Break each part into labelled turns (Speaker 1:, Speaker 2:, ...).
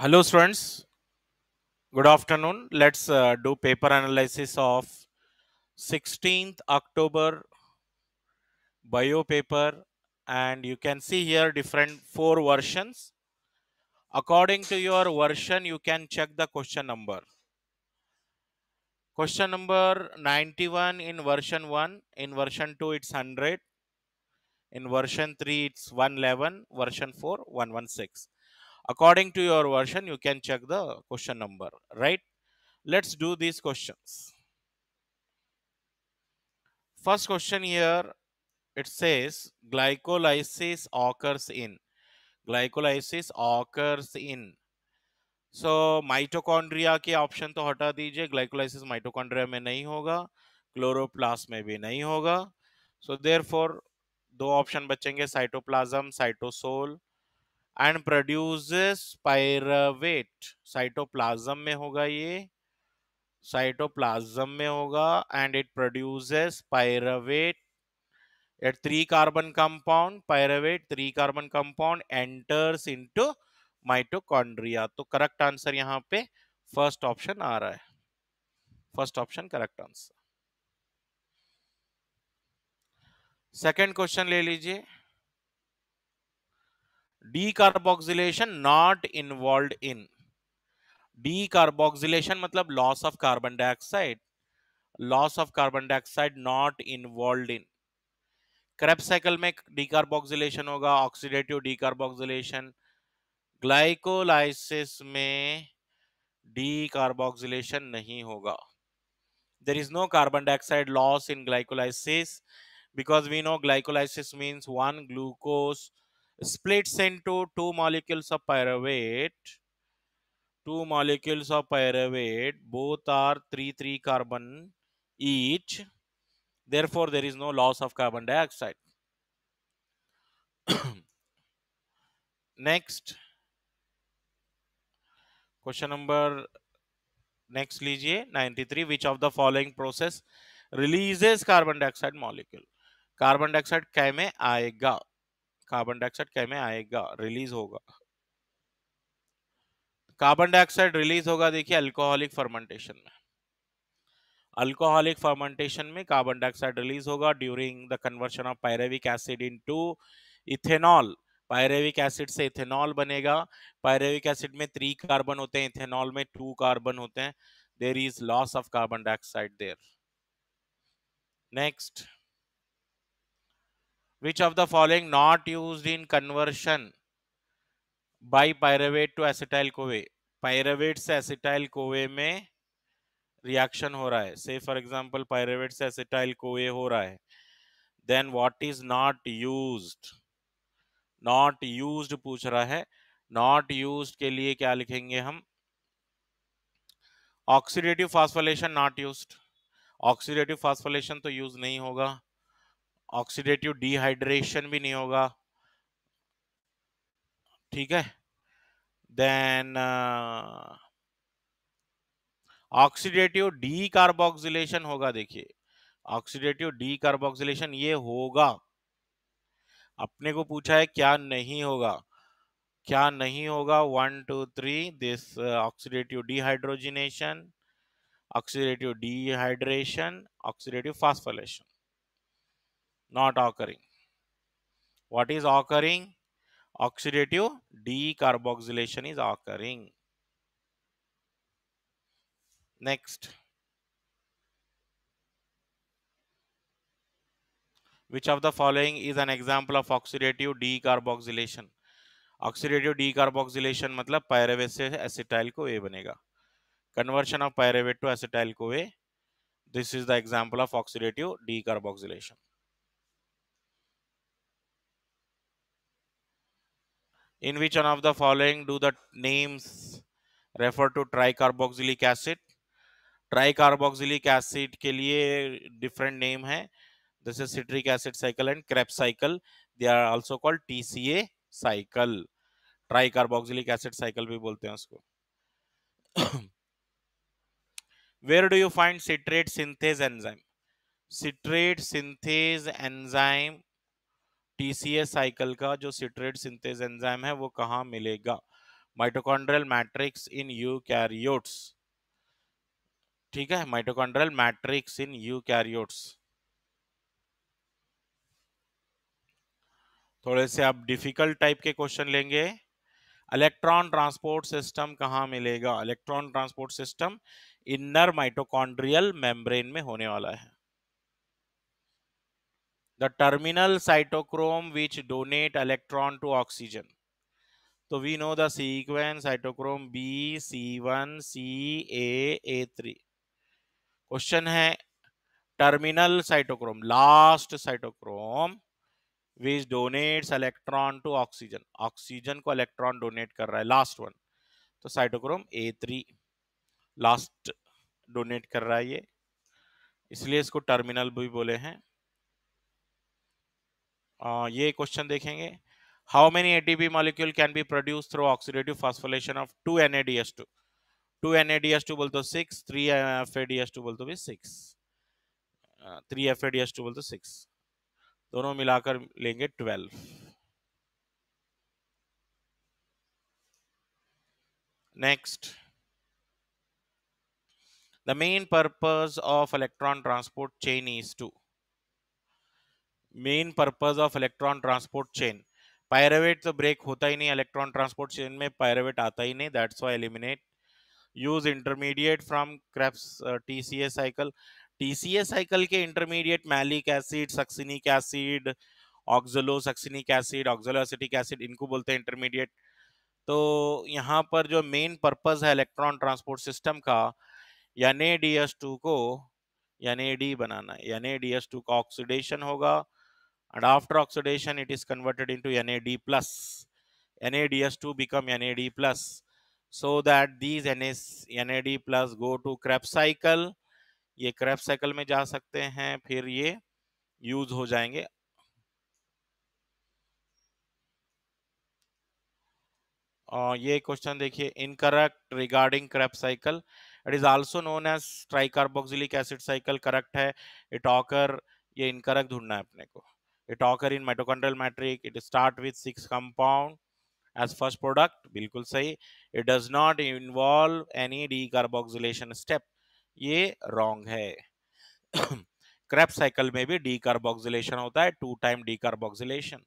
Speaker 1: Hello students, good afternoon. Let's uh, do paper analysis of 16th October bio paper and you can see here different four versions. According to your version, you can check the question number. Question number 91 in version 1, in version 2 it's 100, in version 3 it's 111, version 4 116 according to your version you can check the question number right let's do these questions first question here it says glycolysis occurs in glycolysis occurs in so so, mitochondria के option तो हटा दीजिए glycolysis mitochondria में नहीं होगा chloroplast में भी नहीं होगा सो so, देर दो ऑप्शन बचेंगे cytoplasm cytosol and produce pyruvate cytoplasm में होगा ये साइटोप्लाज्म में होगा and it produce pyruvate at three carbon compound pyruvate three carbon compound enters into mitochondria तो करेक्ट आंसर यहां पे फर्स्ट ऑप्शन आ रहा है first option correct answer second question ले लीजिए decarboxylation not involve in decarboxylation मतलब loss of carbon dioxide loss of carbon dioxide not involve in Krebs cycle में डीकार्बोक्सिलेशन होगा ऑक्सीडेटिव डीकार्बोक्सिलेशन ग्लाइकोलाइसिस में डीकार्बोक्सिलेशन नहीं होगा there is no carbon dioxide loss in glycolysis because we know glycolysis means one glucose splits into two molecules of pyruvate two molecules of pyruvate both are 3 3 carbon each therefore there is no loss of carbon dioxide next question number next lijiye 93 which of the following process releases carbon dioxide molecule carbon dioxide कै में आएगा carbon dioxide क्या में आएगा release होगा carbon dioxide release होगा देखिए alcoholic fermentation में अल्कोहलिक फर्मेंटेशन में कार्बन डाइऑक्साइड रिलीज होगा during the conversion of pyruvic acid into ethanol pyruvic acid से इथेनॉल बनेगा पायरेविक एसिड में थ्री कार्बन होते हैं इथेनॉल में टू कार्बन होते हैं there is loss of carbon dioxide there next which of the following not used in conversion by pyruvate to acetyl CoA pyruvate से acetyl CoA में reaction हो रहा है से फॉर एग्जाम्पल पायरेवेट से एसिटाइल कोवे हो रहा है then what is not use not use पूछ रहा है नॉट यूज के लिए क्या लिखेंगे हम oxidative phosphorylation not use oxidative phosphorylation तो यूज नहीं होगा ऑक्सीडेटिव डिहाइड्रेशन भी नहीं होगा ठीक है देन ऑक्सीडेटिव डी कार्बोक्सिलेशन होगा देखिए ऑक्सीडेटिव डी कार्बोक्सिलेशन ये होगा अपने को पूछा है क्या नहीं होगा क्या नहीं होगा one two three this oxidative dehydrogenation oxidative dehydration oxidative phosphorylation not occurring. What is occurring? Oxidative decarboxylation is occurring. Next. Which of the following is an example of oxidative decarboxylation? Oxidative decarboxylation मतलब pyruvate से acetyl CoA बनेगा conversion of pyruvate to acetyl CoA this is the example of oxidative decarboxylation In which one of the following do the names refer to tricarboxylic acid? Tricarboxylic acid ke liye different name hai. This is citric acid cycle and Krebs cycle. They are also called TCA cycle. Tricarboxylic acid cycle bhi bolte hai usko. Where do you find citrate synthase enzyme? Citrate synthase enzyme TCA cycle का जो citrate synthase enzyme है वो कहाँ मिलेगा mitochondrial matrix in you ठीक है mitochondrial matrix in you थोड़े से आप डिफिकल्ट टाइप के क्वेश्चन लेंगे इलेक्ट्रॉन ट्रांसपोर्ट सिस्टम कहाँ मिलेगा electron transport system inner mitochondrial membrane में होने वाला है the terminal cytochrome which donate electron to oxygen so we know the sequence cytochrome b c1 c A three question है terminal cytochrome last cytochrome which donates electron to oxygen oxygen को electron donate कर रहा है last one तो cytochrome A three last donate कर रहा है ये इसलिए इसको टर्मिनल भी बोले हैं ये क्वेश्चन देखेंगे how many P molecule can be produce through oxidative phosphorylation of two N ADH two two N ADH two तो six three F S two तो भी six three F S two तो six दोनों मिलाकर लेंगे twelve next the main purpose of electron transport chain is to main purpose of electron transport chain pyruvate तो break होता ही नहीं इलेक्ट्रॉन ट्रांसपोर्ट चेन में पायरेवेट आता ही नहीं that's why eliminate use intermediate from Krebs a cycle a cycle के intermediate malic acid succinic acid oxalosuccinic acid oxaloacetic acid इनको बोलते हैं इंटरमीडिएट तो यहाँ पर जो मेन पर्पज है इलेक्ट्रॉन ट्रांसपोर्ट सिस्टम का यानी डी एस टू को यानी डी बनाना यानी डी एस टू का ऑक्सीडेशन होगा and after oxidation it is converted into NAD plus nads2 become NAD plus so that these NS, NAD plus go to Krebs cycle ye Krebs cycle mein ja sakte hain phir ye use ho jayenge और ये question देखिए incorrect regarding Krebs cycle it is also known as tricarboxylic acid cycle correct है it occur ये incorrect ढूंढना है अपने को it occur in mitochondrial matrix it start with six compound as first product bilkul sahi it does not involve any decarboxylation step ye wrong hai krebs cycle mein bhi decarboxylation hota hai two time decarboxylation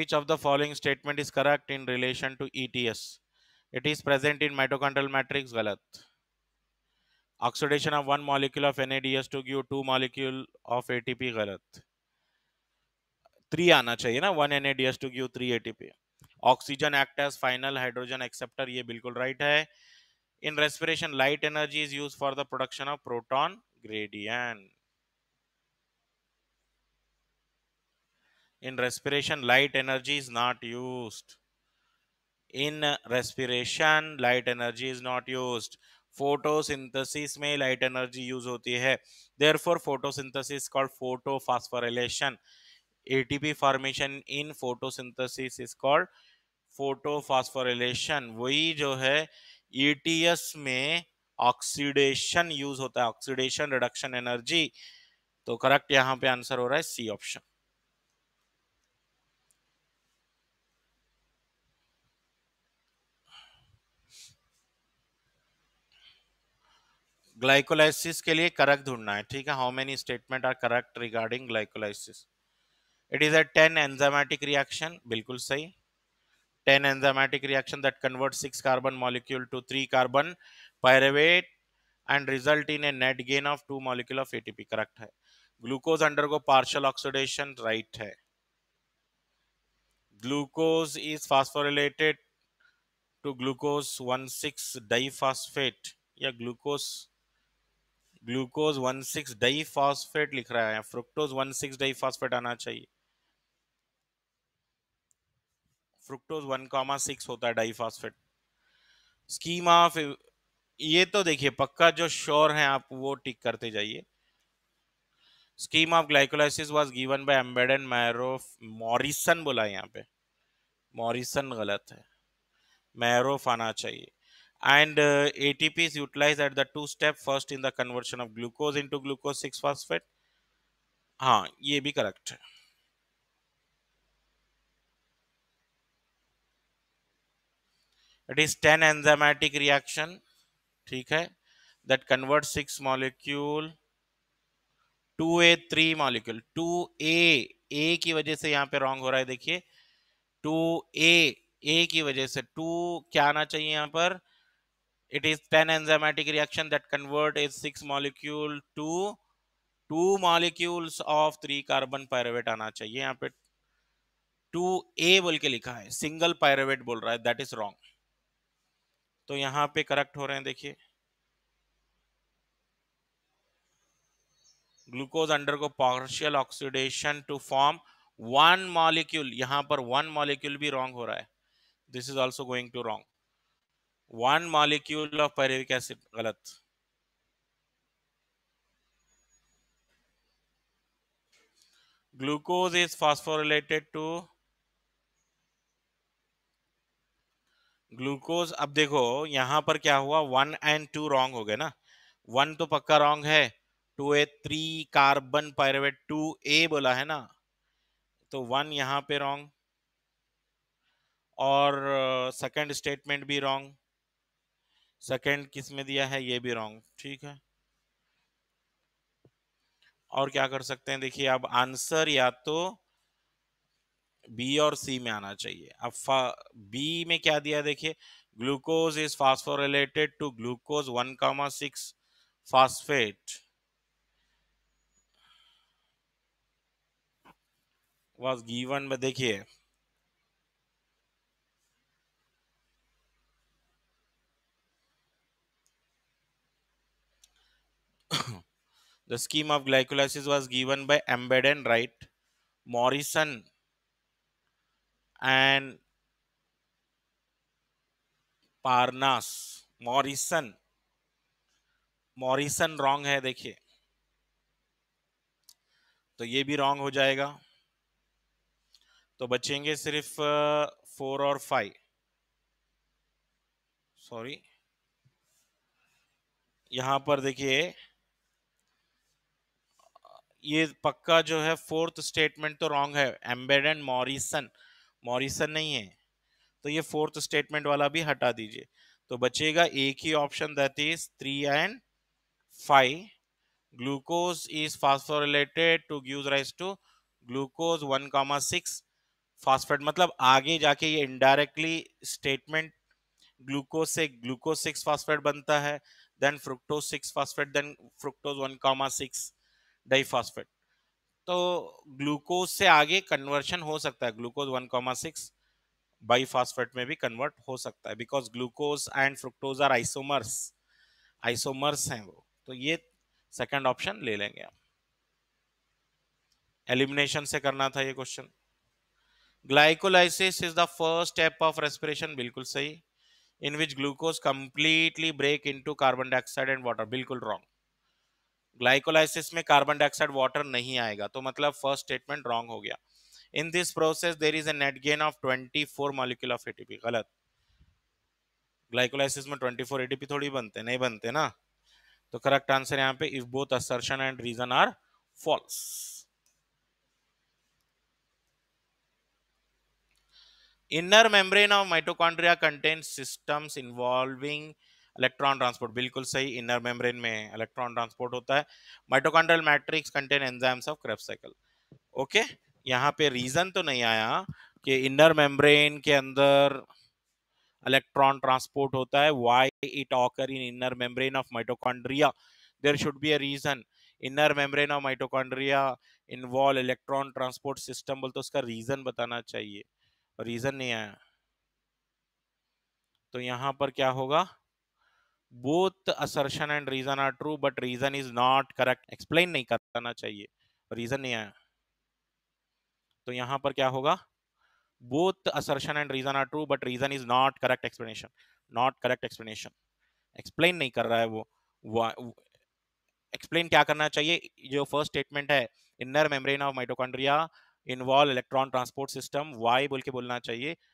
Speaker 1: which of the following statement is correct in relation to ETS? It is present in mitochondrial matrix. galat well, oxidation of one molecule of NADH to give two molecule of ATP गलत three आना चाहिए ना one N ADH two give three ATP oxygen act as final hydrogen acceptor ये बिल्कुल right है in respiration light energy is use for the production of proton gradient in respiration light energy is not used in respiration light energy is not used photosynthesis में light energy use होती है there for photosynthesis called photo ATP formation in photosynthesis is called photophosphorylation वही जो है ETS e में oxidation use होता है oxidation reduction energy तो करेक्ट यहाँ पे आंसर हो रहा है सी ऑप्शन ग्लाइकोलाइसिस के लिए करक ढूंढना है ठीक है how many statement are correct regarding glycolysis it is a ten enzymatic reaction बिल्कुल सही ten enzymatic reaction that convert six carbon molecule to three carbon pyruvate and result in a net gain of two molecule of ATP correct है glucose undergo partial oxidation right है glucose is phosphorylated to glucose one 16 diphosphate या glucose glucose one six diphosphate लिख रहा है fructose one six diphosphate आना चाहिए fructose one comma six होता है डाई फॉस्फेट स्कीम ऑफ ये तो देखिए पक्का जो श्योर है आप वो टिक करते जाइए scheme of glycolysis was given by Embden and Marrow Morrison बोला यहाँ पे मॉरिसन गलत है मैरोफ आना चाहिए and uh, ATP is utilized at the two step first in the conversion of glucose into glucose 6 phosphate हाँ ये भी करेक्ट है it is 10 enzymatic reaction ठीक है that converts six molecule 2a3 molecule 2a a की वजह से यहाँ पे रॉन्ग हो रहा है देखिए 2a a की वजह से 2 क्या आना चाहिए यहाँ पर it is 10 enzymatic reaction that convert a six molecule to two molecules of three carbon pyruvate आना चाहिए यहाँ पे टू ए बोल के लिखा है सिंगल पायरेवेट बोल रहा है दैट इज रॉन्ग तो यहाँ पे करेक्ट हो रहे हैं देखिए glucose undergo partial oxidation to form one molecule यहां पर वन मॉलिक्यूल भी रॉन्ग हो रहा है this is also going to wrong one molecule of pyruvic acid गलत glucose is phosphorylated to glucose अब देखो यहां पर क्या हुआ वन एंड टू रॉन्ग हो गए ना वन तो पक्का रॉन्ग है to a three carbon pyruvate to a बोला है ना तो वन यहां पे रॉन्ग और सेकंड uh, स्टेटमेंट भी रॉन्ग सेकेंड किस में दिया है ये भी रॉन्ग ठीक है और क्या कर सकते हैं देखिए अब आंसर या तो बी और सी में आना चाहिए अब बी में क्या दिया देखिए glucose is related to glucose one comma six phosphate was given में देखिए the scheme of glycolysis was given by Ambeden, Wright, Morrison, and Parnas. Morrison. Morrison wrong है देखिए तो ये भी wrong हो जाएगा तो बचेंगे सिर्फ फोर और फाइव सॉरी यहां पर देखिए ये पक्का जो है फोर्थ स्टेटमेंट तो रॉन्ग है एम्बेड एंड मॉरिसन मॉरिसन नहीं है तो ये फोर्थ स्टेटमेंट वाला भी हटा दीजिए तो बचेगा एक ही option that is three and five glucose is phosphorylated to give rise to glucose one comma six phosphate मतलब आगे जाके ये इनडायरेक्टली स्टेटमेंट ग्लूकोज से ग्लूकोज सिक्स फास्फेट बनता है then fructose six phosphate then fructose one comma six diphosphate तो glucose से आगे कन्वर्शन हो सकता है glucose one comma six biphosphate में भी कन्वर्ट हो सकता है because glucose and fructose are isomers isomers हैं वो तो ये सेकंड ऑप्शन ले लेंगे आप एलिमिनेशन से करना था ये question glycolysis is the first step of respiration बिल्कुल सही in which glucose completely break into carbon dioxide and water बिल्कुल रॉन्ग ग्लाइकोलाइसिस में कार्बन डाइऑक्साइड वाटर नहीं आएगा तो मतलब फर्स्ट स्टेटमेंट रॉन्ग हो गया in this process there is a net gain of 24 molecule of ATP गलत ग्लाइकोलाइसिस में 24 एटीपी थोड़ी बनते नहीं बनते ना तो करेक्ट आंसर यहाँ पे if both assertion and reason are false inner membrane of mitochondria contains systems involving electron transport बिल्कुल सही इनर मेम्ब्रेन में इलेक्ट्रॉन ट्रांसपोर्ट होता है mitochondrial matrix contain enzymes of Krebs cycle okay यहाँ पे रीजन तो नहीं आया कि इनर मेम्ब्रेन के अंदर इलेक्ट्रॉन ट्रांसपोर्ट होता है why it occur in inner membrane of mitochondria there should be a reason inner membrane of mitochondria involve electron transport system बोलते उसका रीजन बताना चाहिए रीजन नहीं आया तो यहाँ पर क्या होगा both assertion and reason are true but reason is not correct explain नहीं करना चाहिए रीजन नहीं आया तो यहां पर क्या होगा both assertion and reason are true but reason is not correct explanation not correct explanation explain नहीं कर रहा है वो एक्सप्लेन क्या करना चाहिए जो फर्स्ट स्टेटमेंट है inner membrane of mitochondria involve electron transport system why बोल के बोलना चाहिए